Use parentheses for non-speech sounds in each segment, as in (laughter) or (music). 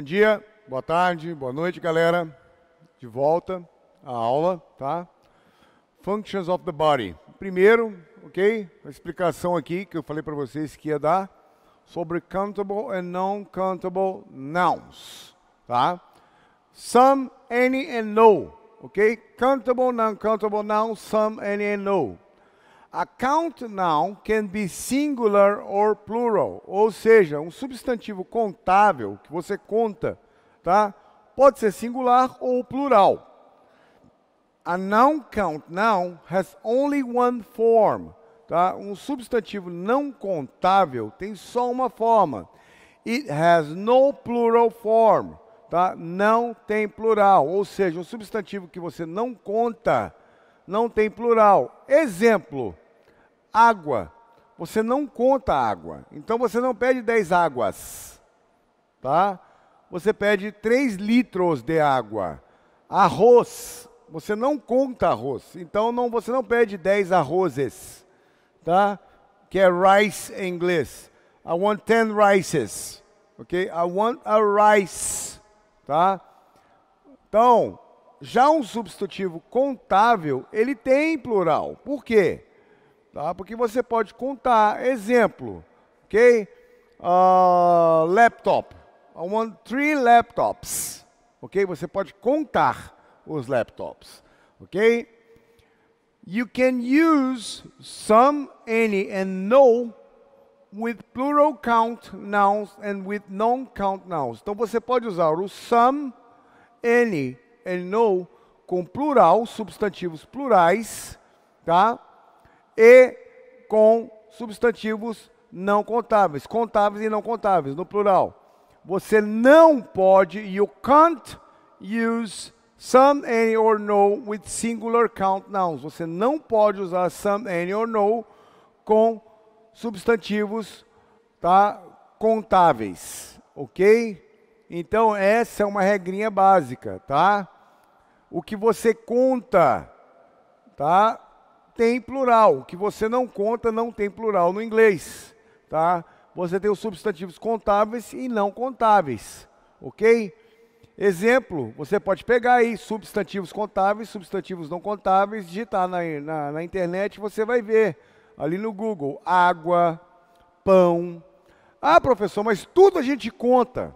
Bom dia, boa tarde, boa noite, galera. De volta à aula, tá? Functions of the body. Primeiro, ok? A explicação aqui que eu falei para vocês que ia dar sobre countable and non-countable nouns, tá? Some, any and no, ok? Countable, non-countable nouns, some, any and no. A count noun can be singular or plural, ou seja, um substantivo contável que você conta, tá? Pode ser singular ou plural. A noun count noun has only one form, tá? Um substantivo não contável tem só uma forma. It has no plural form, tá? Não tem plural, ou seja, um substantivo que você não conta não tem plural. Exemplo: água. Você não conta água. Então você não pede 10 águas, tá? Você pede 3 litros de água. Arroz. Você não conta arroz. Então não, você não pede 10 arrozes, tá? Que é rice em inglês. I want 10 rices. OK? I want a rice, tá? Então, já um substantivo contável, ele tem plural. Por quê? Tá? Porque você pode contar, exemplo, ok? Uh, laptop. I ah, want three laptops. Ok? Você pode contar os laptops. Ok? You can use some, any, and no with plural count nouns and with non-count nouns. Então você pode usar o some, any and no com plural, substantivos plurais, tá? E com substantivos não contáveis, contáveis e não contáveis, no plural. Você não pode, you can't use some, any or no with singular count nouns. Você não pode usar some, any or no com substantivos tá, contáveis, ok? Então, essa é uma regrinha básica, tá? o que você conta, tá? Tem plural. O que você não conta não tem plural no inglês, tá? Você tem os substantivos contáveis e não contáveis, ok? Exemplo, você pode pegar aí substantivos contáveis, substantivos não contáveis, digitar na, na, na internet, você vai ver ali no Google, água, pão. Ah, professor, mas tudo a gente conta.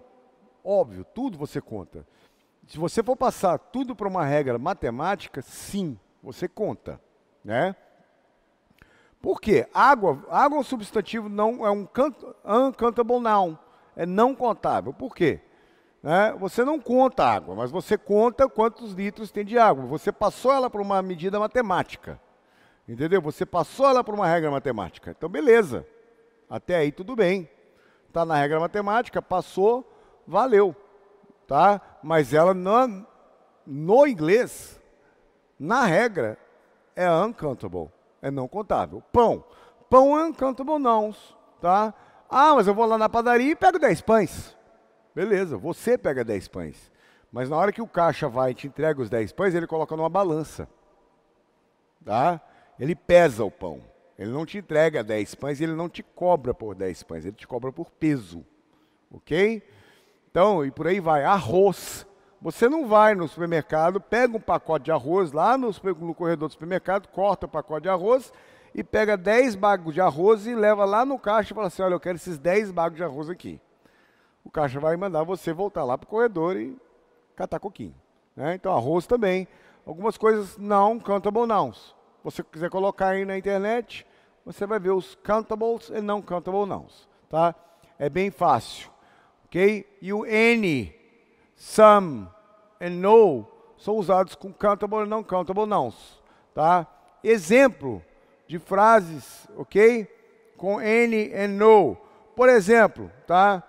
Óbvio, tudo você conta. Se você for passar tudo para uma regra matemática, sim, você conta, né? Por quê? Água, água é um substantivo, não é um uncountable noun, é não contável. Por quê? Né? Você não conta água, mas você conta quantos litros tem de água. Você passou ela para uma medida matemática, entendeu? Você passou ela para uma regra matemática. Então, beleza, até aí tudo bem. Está na regra matemática, passou, valeu tá? Mas ela não, no inglês, na regra, é uncountable, é não contável. Pão, pão é uncountable não, tá? Ah, mas eu vou lá na padaria e pego 10 pães. Beleza, você pega 10 pães. Mas na hora que o caixa vai e te entrega os 10 pães, ele coloca numa balança. Tá? Ele pesa o pão. Ele não te entrega 10 pães, ele não te cobra por 10 pães, ele te cobra por peso. OK? Então, e por aí vai, arroz. Você não vai no supermercado, pega um pacote de arroz lá no, no corredor do supermercado, corta o pacote de arroz e pega 10 bagos de arroz e leva lá no caixa e fala assim: olha, eu quero esses 10 bagos de arroz aqui. O caixa vai mandar você voltar lá para o corredor e catar coquinho. Né? Então, arroz também. Algumas coisas não cantable nouns. Você quiser colocar aí na internet, você vai ver os cantables e não cantable nouns. Tá? É bem fácil ok? E o n, some and no são usados com countable e não countable nouns, tá? Exemplo de frases, ok? Com n and no. Por exemplo, tá?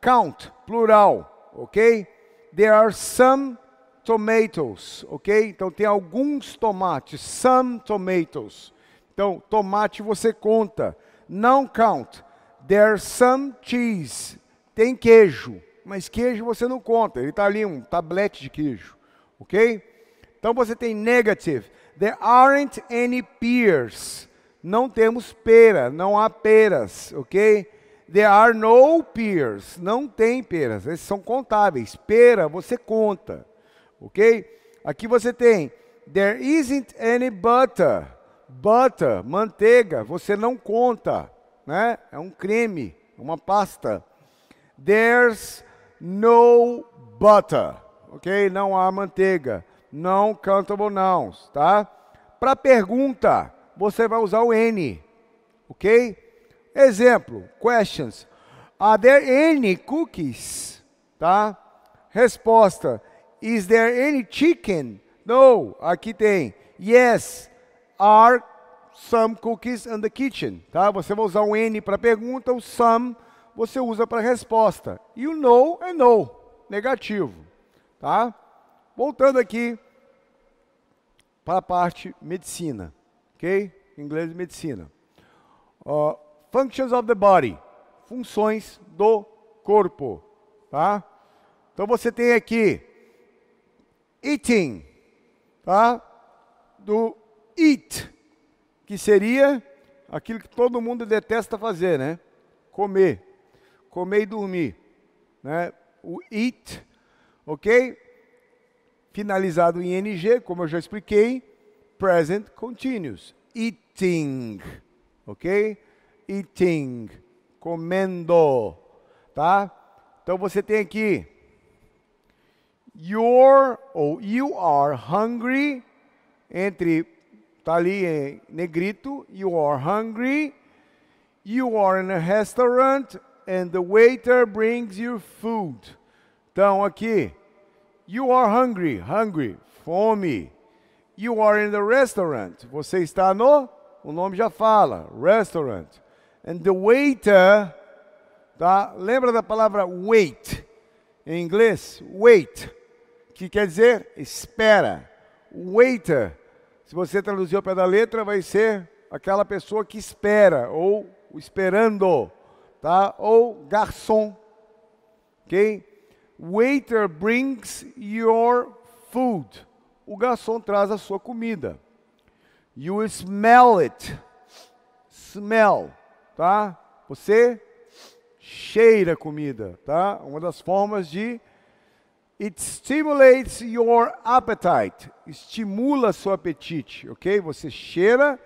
Count, plural, ok? There are some tomatoes, ok? Então tem alguns tomates, some tomatoes. Então, tomate você conta. Não count. There are some cheese. Tem queijo, mas queijo você não conta. Ele está ali, um tablete de queijo. Ok? Então você tem negative. There aren't any pears. Não temos pera, não há peras, ok? There are no pears. Não tem peras. Esses são contáveis. Pera, você conta. Ok? Aqui você tem There isn't any butter. Butter, manteiga, você não conta, né? É um creme, uma pasta. There's no butter. Ok? Não há manteiga. Não countable nouns, tá? Para pergunta, você vai usar o N. Ok? Exemplo, questions. Are there any cookies? Tá? Resposta. Is there any chicken? No. Aqui tem. Yes. Are some cookies in the kitchen? Tá? Você vai usar o N para pergunta, o some você usa para resposta. E o no é no, negativo. Tá? Voltando aqui para a parte medicina, ok? Em inglês, medicina. Uh, functions of the body, funções do corpo, tá? Então você tem aqui eating, tá? Do eat, que seria aquilo que todo mundo detesta fazer, né? Comer comer e dormir, né? O eat, ok? Finalizado em ing, como eu já expliquei, present continuous, eating, ok? Eating, comendo, tá? Então você tem aqui you're ou you are hungry entre tá ali em é, negrito you are hungry you are in a restaurant and the waiter brings you food. Então aqui, you are hungry, hungry, fome. You are in the restaurant. Você está no, o nome já fala, restaurant. And the waiter, tá? Lembra da palavra wait em inglês? Wait, que quer dizer espera. Waiter, se você traduzir ao pé da letra, vai ser aquela pessoa que espera ou esperando tá? Ou garçom, ok? Waiter brings your food. O garçom traz a sua comida. You smell it. Smell, tá? Você cheira a comida, tá? Uma das formas de It stimulates your appetite. Estimula seu apetite, ok? Você cheira,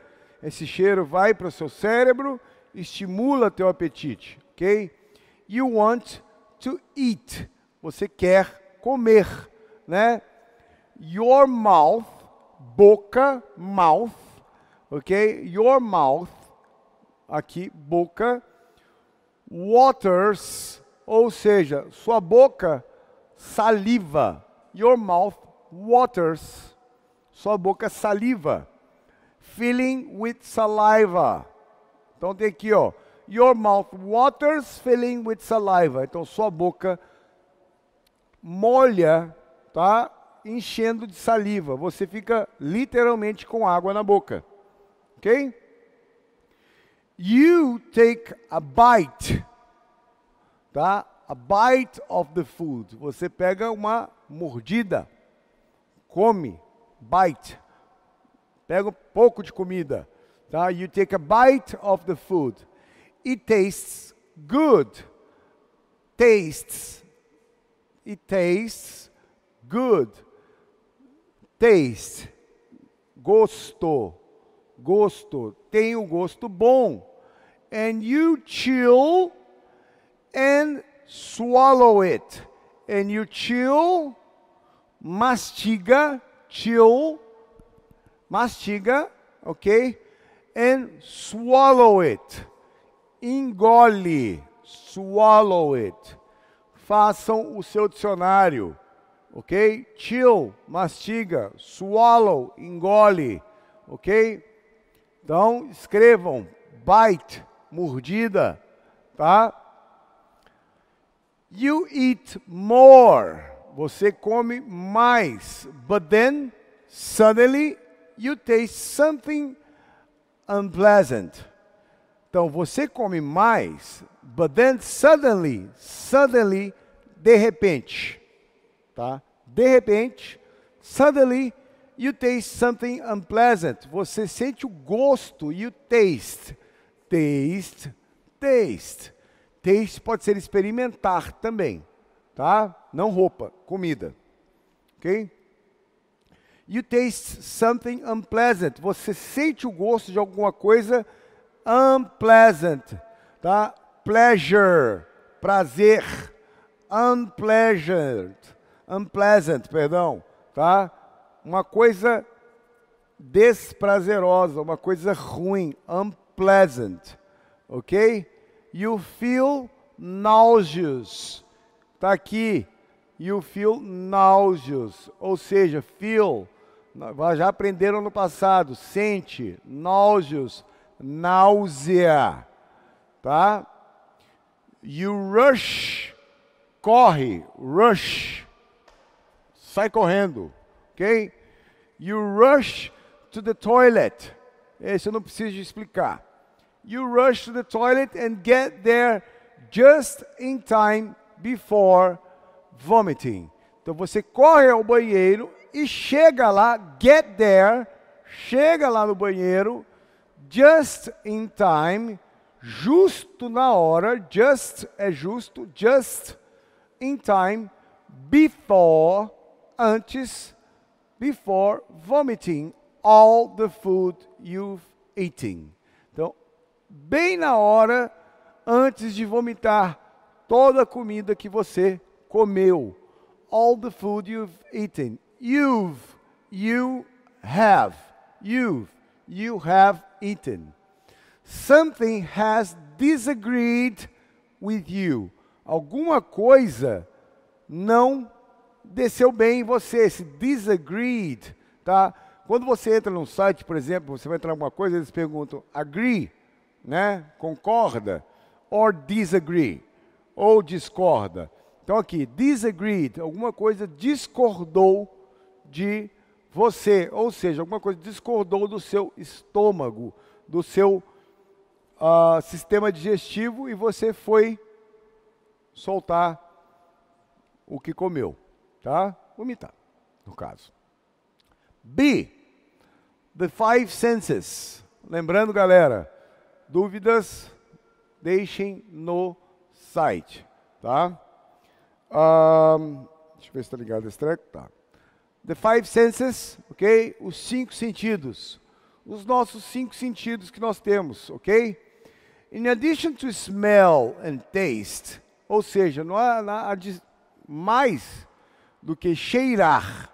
esse cheiro vai para o seu cérebro estimula teu apetite, ok? You want to eat. Você quer comer, né? Your mouth, boca, mouth, ok? Your mouth, aqui, boca, waters, ou seja, sua boca, saliva. Your mouth, waters, sua boca, saliva. Filling with saliva então tem aqui, ó. Your mouth waters filling with saliva. Então sua boca molha, tá? Enchendo de saliva. Você fica literalmente com água na boca. OK? You take a bite. Tá? A bite of the food. Você pega uma mordida. Come, bite. Pega um pouco de comida. you take a bite of the food. It tastes good. Tastes. It tastes good. Taste. Gosto. Gosto. Tem o gosto bom. And you chill and swallow it. And you chill, mastiga, chill, mastiga, okay? and swallow it. Engole, swallow it. Façam o seu dicionário, ok? Chill, mastiga, swallow, engole, ok? Então escrevam bite, mordida, tá? You eat more. Você come mais. But then, suddenly, you taste something unpleasant. Então você come mais, but then suddenly, suddenly, de repente, tá? De repente, suddenly you taste something unpleasant. Você sente o gosto, you taste, taste, taste. Taste pode ser experimentar também, tá? Não roupa, comida, ok? You taste something unpleasant. Você sente o gosto de alguma coisa unpleasant, tá? Pleasure, prazer, unpleasant, unpleasant, perdão, tá? Uma coisa desprazerosa, uma coisa ruim, unpleasant, ok? You feel nauseous, tá aqui. You feel nauseous, ou seja, feel já aprenderam no passado, sente, náuseas náusea, tá? You rush, corre, rush, sai correndo, ok? You rush to the toilet, esse eu não preciso explicar. You rush to the toilet and get there just in time before vomiting. Então você corre ao banheiro e chega lá, get there, chega lá no banheiro, just in time, justo na hora, just é justo, just in time, before, antes, before vomiting all the food you've eaten. Então, bem na hora, antes de vomitar toda a comida que você comeu. All the food you've eaten. You've, you have. You've, you have eaten. Something has disagreed with you. Alguma coisa não desceu bem em você. Esse disagreed, tá? Quando você entra num site, por exemplo, você vai entrar em alguma coisa, eles perguntam agree, né? Concorda? Or disagree? Ou discorda? Então aqui, disagreed, alguma coisa discordou de você, ou seja, alguma coisa discordou do seu estômago, do seu uh, sistema digestivo e você foi soltar o que comeu, tá? Vomitar, no caso. B, the five senses. Lembrando, galera, dúvidas deixem no site, tá? Uh, deixa eu ver se está ligado esse treco, tá? The five senses, ok? Os cinco sentidos. Os nossos cinco sentidos que nós temos, ok? In addition to smell and taste, ou seja, não há, não há mais do que cheirar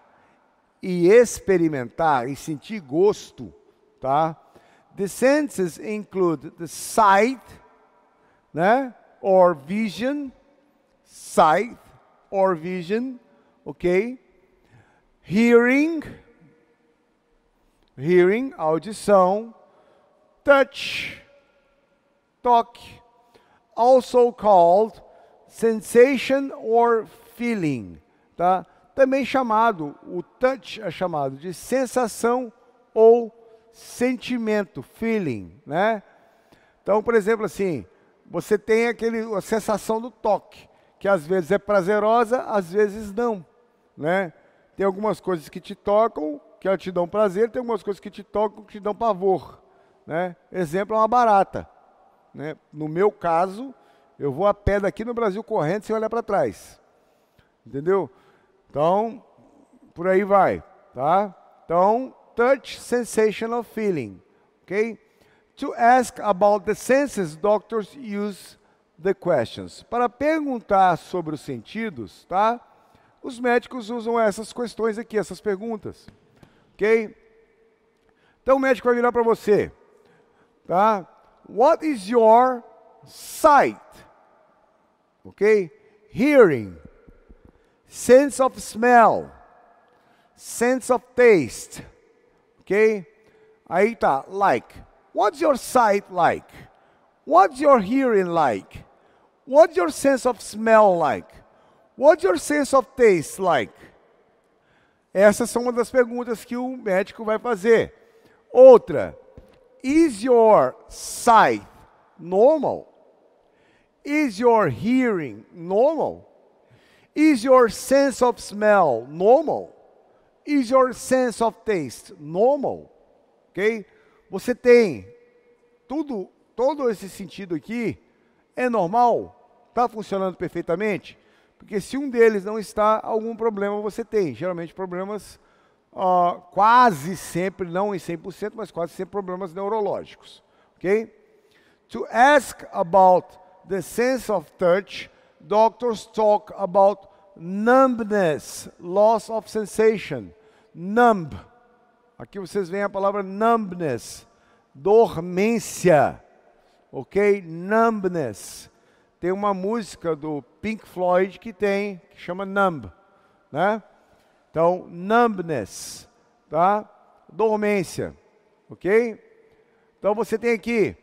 e experimentar e sentir gosto, tá? The senses include the sight, né? Or vision, sight or vision, ok? Hearing, hearing, audição, touch, toque, also called sensation or feeling, tá? Também chamado, o touch é chamado de sensação ou sentimento, feeling, né? Então, por exemplo, assim, você tem aquele a sensação do toque, que às vezes é prazerosa, às vezes não, né? Tem algumas coisas que te tocam, que te dão prazer, tem algumas coisas que te tocam, que te dão pavor. Né? Exemplo é uma barata. Né? No meu caso, eu vou a pé daqui no Brasil correndo sem olhar para trás. Entendeu? Então, por aí vai, tá? Então, touch sensational feeling, ok? To ask about the senses, doctors use the questions. Para perguntar sobre os sentidos, tá? Os médicos usam essas questões aqui, essas perguntas. Ok? Então o médico vai virar para você. Tá? What is your sight? Ok? Hearing. Sense of smell. Sense of taste. Ok? Aí tá, like. What's your sight like? What's your hearing like? What's your sense of smell like? What's your sense of taste like? Essas são uma das perguntas que o médico vai fazer. Outra, is your sight normal? Is your hearing normal? Is your sense of smell normal? Is your sense of taste normal? OK? Você tem tudo, todo esse sentido aqui é normal? Está funcionando perfeitamente? Porque se um deles não está, algum problema você tem. Geralmente problemas uh, quase sempre, não em 100%, mas quase sempre problemas neurológicos. Ok? To ask about the sense of touch, doctors talk about numbness, loss of sensation. Numb. Aqui vocês veem a palavra numbness, dormência. Ok? Numbness tem uma música do Pink Floyd que tem, que chama numb, né? Então, numbness, tá? Dormência, ok? Então você tem aqui,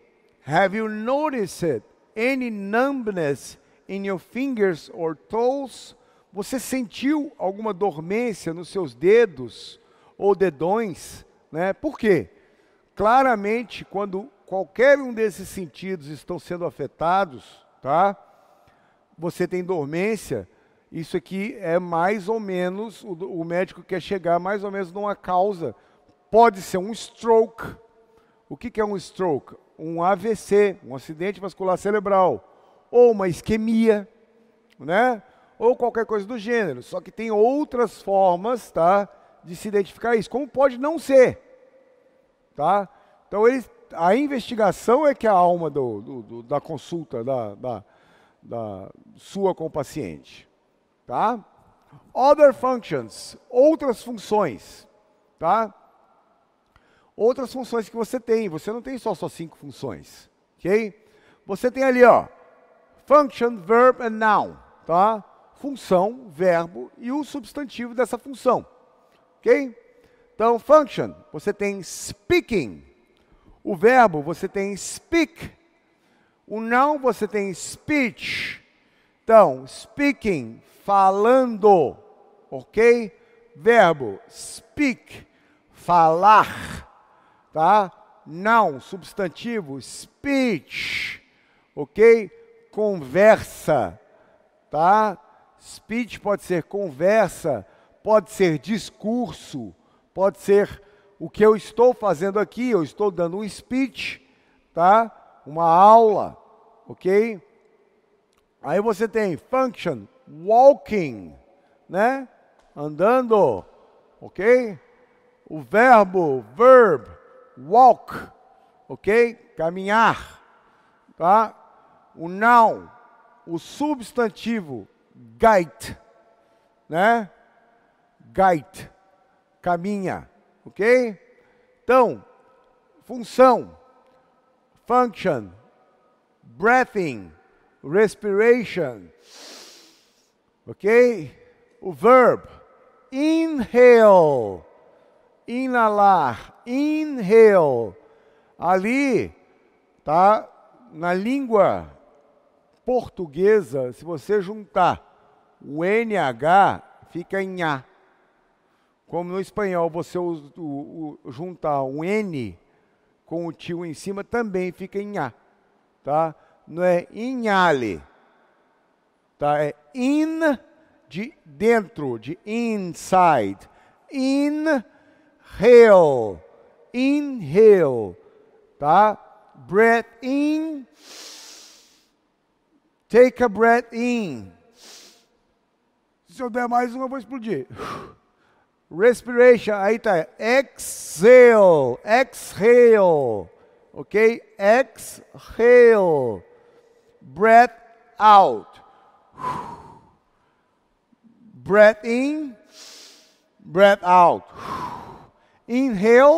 have you noticed any numbness in your fingers or toes? Você sentiu alguma dormência nos seus dedos ou dedões, né? Por quê? Claramente, quando qualquer um desses sentidos estão sendo afetados, tá? Você tem dormência, isso aqui é mais ou menos, o, o médico quer chegar mais ou menos numa causa. Pode ser um stroke. O que, que é um stroke? Um AVC, um acidente vascular cerebral, ou uma isquemia, né? Ou qualquer coisa do gênero. Só que tem outras formas, tá? De se identificar isso. Como pode não ser, tá? Então ele a investigação é que é a alma do, do, do, da consulta da, da, da sua com o paciente. Tá? Other functions, outras funções. Tá? Outras funções que você tem. Você não tem só, só cinco funções. Ok? Você tem ali, ó, function, verb and noun. Tá? Função, verbo e o substantivo dessa função. Ok? Então, function, você tem speaking o verbo você tem speak. O não você tem speech. Então, speaking, falando, ok? Verbo speak, falar, tá? Não, substantivo speech, ok? Conversa, tá? Speech pode ser conversa, pode ser discurso, pode ser o que eu estou fazendo aqui, eu estou dando um speech, tá? Uma aula, ok? Aí você tem function, walking, né? Andando, ok? O verbo, verb, walk, ok? Caminhar, tá? O noun, o substantivo, guide, né? Guide, caminha ok? Então, função, function, breathing, respiration, ok? O verbo, inhale, inalar, inhale. Ali, tá? Na língua portuguesa, se você juntar o NH, fica em A. Como no espanhol você usa, o, o, juntar um N com o tio em cima, também fica inhá, tá? Não é inhale, tá? É in de dentro, de inside, inhale, inhale, tá? Breath in, take a breath in. Se eu der mais uma, eu vou explodir. respiration ಆಯ್ತಾ exhale exhale okay exhale breath out breath in breath out inhale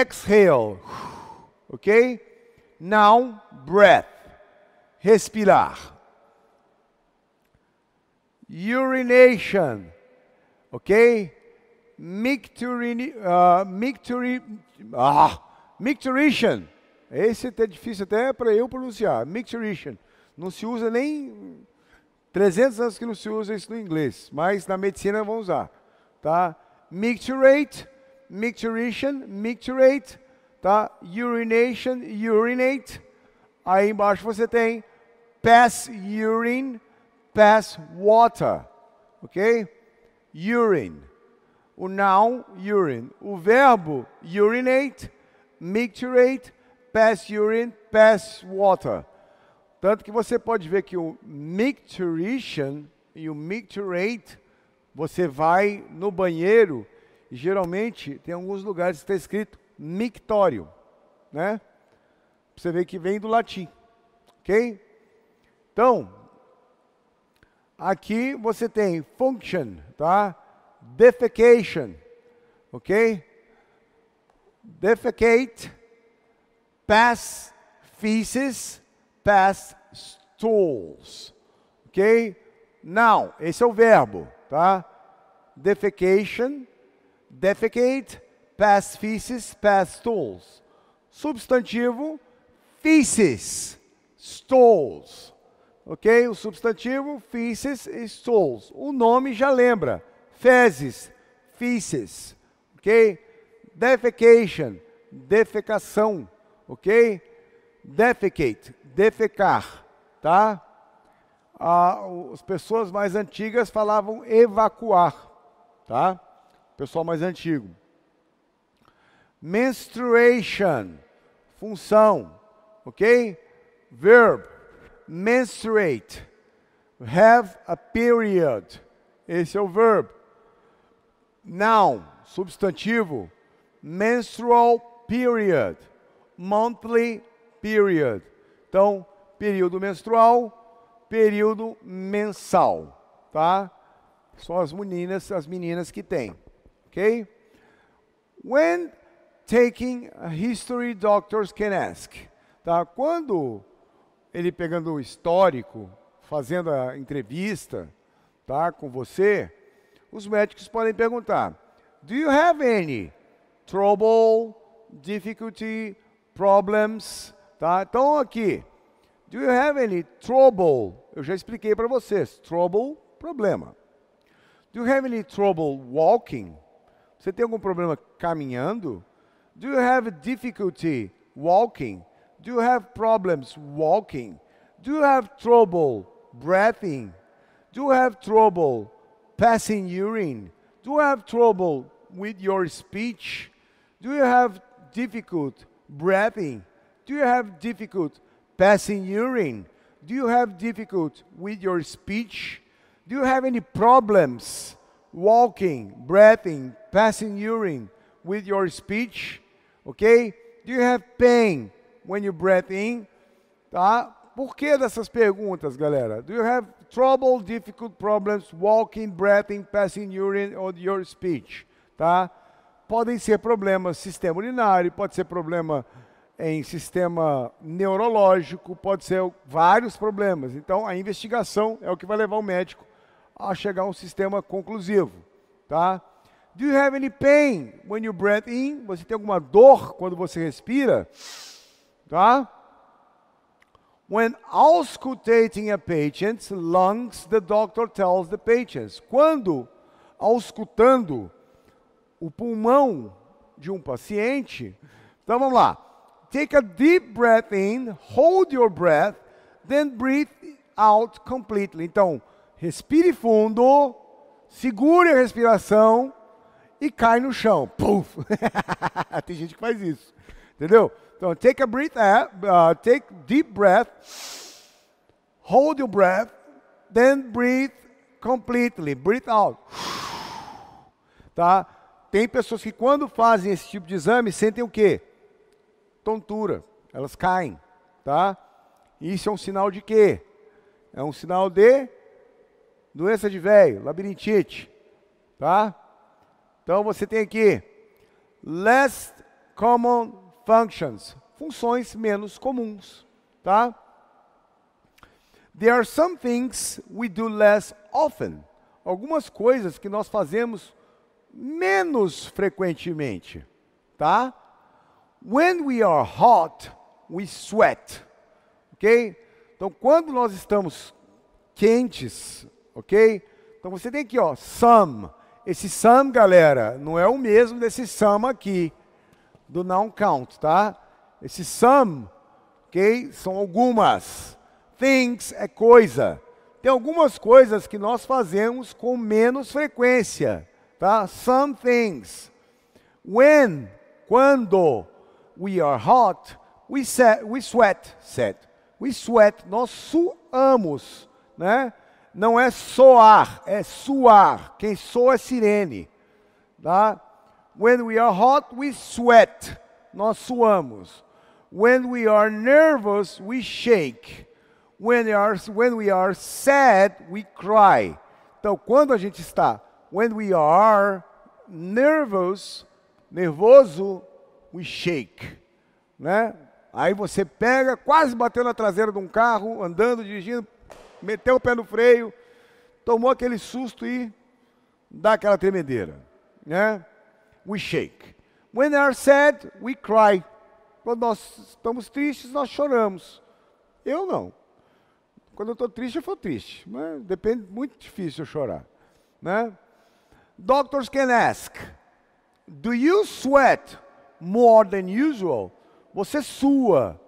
exhale okay now breath respirar urination ok? Micturini, uh, ah, micturition. Esse é difícil até para eu pronunciar. Micturition. Não se usa nem 300 anos que não se usa isso no inglês, mas na medicina vão usar, tá? Micturate, micturition, micturate, tá? Urination, urinate. Aí embaixo você tem pass urine, pass water, ok? urine. O noun, urine. O verbo, urinate, micturate, pass urine, pass water. Tanto que você pode ver que o micturation e o micturate, você vai no banheiro e geralmente tem alguns lugares que está escrito mictório, né? Você vê que vem do latim, ok? Então, Aqui você tem function, tá? Defecation, ok? Defecate, pass feces, pass stools, ok? Now, esse é o verbo, tá? Defecation, defecate, pass feces, pass stools. Substantivo, feces, stools ok? O substantivo, feces e sols. O nome já lembra. Fezes, feces, ok? Defecation, defecação, ok? Defecate, defecar, tá? Ah, as pessoas mais antigas falavam evacuar, tá? Pessoal mais antigo. Menstruation, função, ok? Verbo, menstruate, have a period. Esse é o verbo. Noun, substantivo, menstrual period, monthly period. Então, período menstrual, período mensal, tá? São as meninas, as meninas que têm, ok? When taking a history, doctors can ask, tá? Quando ele pegando o histórico, fazendo a entrevista, tá, com você, os médicos podem perguntar: Do you have any trouble, difficulty, problems? Tá? Então aqui, do you have any trouble? Eu já expliquei para vocês, trouble, problema. Do you have any trouble walking? Você tem algum problema caminhando? Do you have difficulty walking? Do you have problems walking? Do you have trouble breathing? Do you have trouble passing urine? Do you have trouble with your speech? Do you have difficult breathing? Do you have difficult passing urine? Do you have difficult with your speech? Do you have any problems walking, breathing, passing urine with your speech? Okay? Do you have pain when you breathe in, tá? Por que dessas perguntas, galera? Do you have trouble, difficult problems walking, breathing, passing urine or your speech, tá? Podem ser problemas sistema urinário, pode ser problema em sistema neurológico, pode ser vários problemas. Então a investigação é o que vai levar o médico a chegar a um sistema conclusivo, tá? Do you have any pain when you breathe in? Você tem alguma dor quando você respira? Tá? When auscultating a patient's lungs, the doctor tells the patient. Quando auscultando o pulmão de um paciente, então vamos lá. Take a deep breath in, hold your breath, then breathe out completely. Então, respire fundo, segure a respiração e cai no chão. Puf! (laughs) Tem gente que faz isso. Entendeu? Então, take a breath, eh, uh, take deep breath, hold your breath, then breathe completely, breathe out. Tá? Tem pessoas que quando fazem esse tipo de exame sentem o quê? Tontura, elas caem, tá? Isso é um sinal de quê? É um sinal de doença de velho, labirintite, tá? Então você tem aqui less common functions, funções menos comuns, tá? There are some things we do less often. Algumas coisas que nós fazemos menos frequentemente, tá? When we are hot, we sweat. OK? Então quando nós estamos quentes, OK? Então você tem aqui, ó, some. Esse some, galera, não é o mesmo desse some aqui do não count, tá? Esse some, ok? São algumas. Things é coisa. Tem algumas coisas que nós fazemos com menos frequência, tá? Some things. When, quando we are hot, we, set, we sweat, set. We sweat, nós suamos, né? Não é soar, é suar. Quem soa é sirene, tá? When we are hot, we sweat. Nós suamos. When we are nervous, we shake. When we are, when we are sad, we cry. Então, quando a gente está, when we are nervous, nervoso, we shake. Né? Aí você pega, quase bateu na traseira de um carro, andando, dirigindo, meteu o pé no freio, tomou aquele susto e dá aquela tremedeira, né? we shake. When they are sad, we cry. Quando nós estamos tristes, nós choramos. Eu não. Quando eu estou triste, eu fico triste. Mas né? Depende, muito difícil eu chorar. Né? Doctors can ask, do you sweat more than usual? Você sua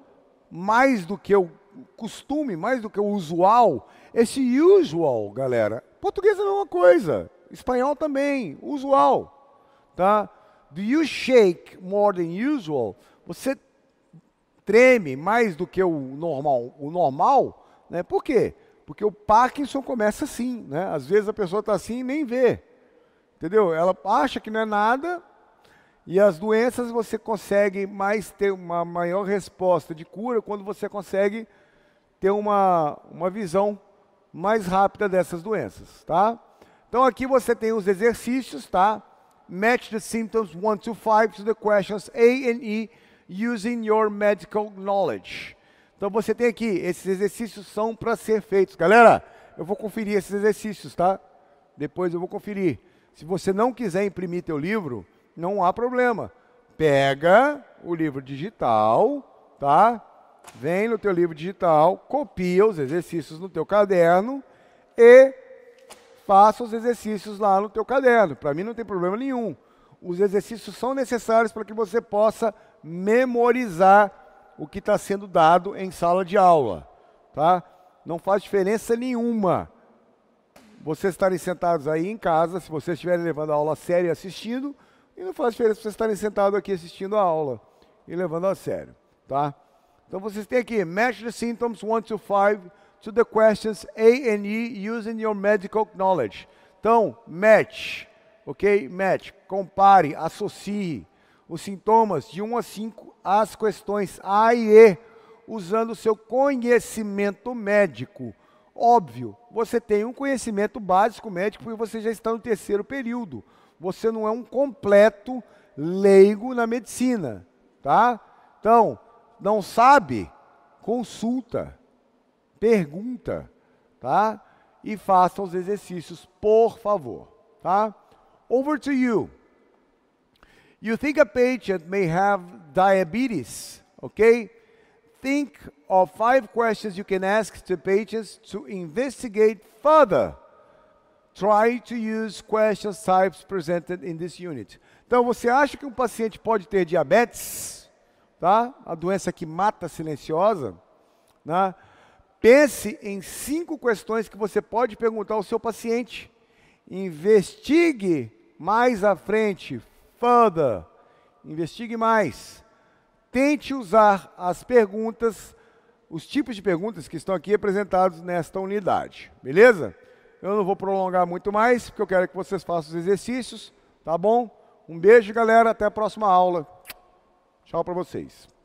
mais do que o costume, mais do que o usual? Esse usual, galera, português é a mesma coisa, espanhol também, usual tá? Do you shake more than usual? Você treme mais do que o normal, o normal, né? Por quê? Porque o Parkinson começa assim, né? Às vezes a pessoa está assim e nem vê, entendeu? Ela acha que não é nada e as doenças você consegue mais ter uma maior resposta de cura quando você consegue ter uma, uma visão mais rápida dessas doenças, tá? Então aqui você tem os exercícios, tá? match the symptoms 1 to 5 to the questions A and E using your medical knowledge. Então você tem aqui, esses exercícios são para ser feitos. Galera, eu vou conferir esses exercícios, tá? Depois eu vou conferir. Se você não quiser imprimir teu livro, não há problema. Pega o livro digital, tá? Vem no teu livro digital, copia os exercícios no teu caderno e faça os exercícios lá no teu caderno. Para mim não tem problema nenhum. Os exercícios são necessários para que você possa memorizar o que está sendo dado em sala de aula, tá? Não faz diferença nenhuma. Vocês estarem sentados aí em casa, se vocês estiverem levando a aula a sério e assistindo, e não faz diferença vocês estarem sentados aqui assistindo a aula e levando a sério, tá? Então vocês têm aqui, match the symptoms 1 to 5 to the questions A and E using your medical knowledge. Então, match, ok? Match, compare, associe os sintomas de 1 a 5 às questões A e E, usando o seu conhecimento médico. Óbvio, você tem um conhecimento básico médico porque você já está no terceiro período. Você não é um completo leigo na medicina, tá? Então, não sabe? Consulta pergunta, tá? E faça os exercícios, por favor, tá? Over to you. You think a patient may have diabetes, okay? Think of five questions you can ask to patients to investigate further. Try to use question types presented in this unit. Então, você acha que um paciente pode ter diabetes, tá? A doença que mata silenciosa, né? Pense em cinco questões que você pode perguntar ao seu paciente. Investigue mais à frente, further. Investigue mais. Tente usar as perguntas, os tipos de perguntas que estão aqui apresentados nesta unidade. Beleza? Eu não vou prolongar muito mais, porque eu quero que vocês façam os exercícios, tá bom? Um beijo, galera. Até a próxima aula. Tchau para vocês.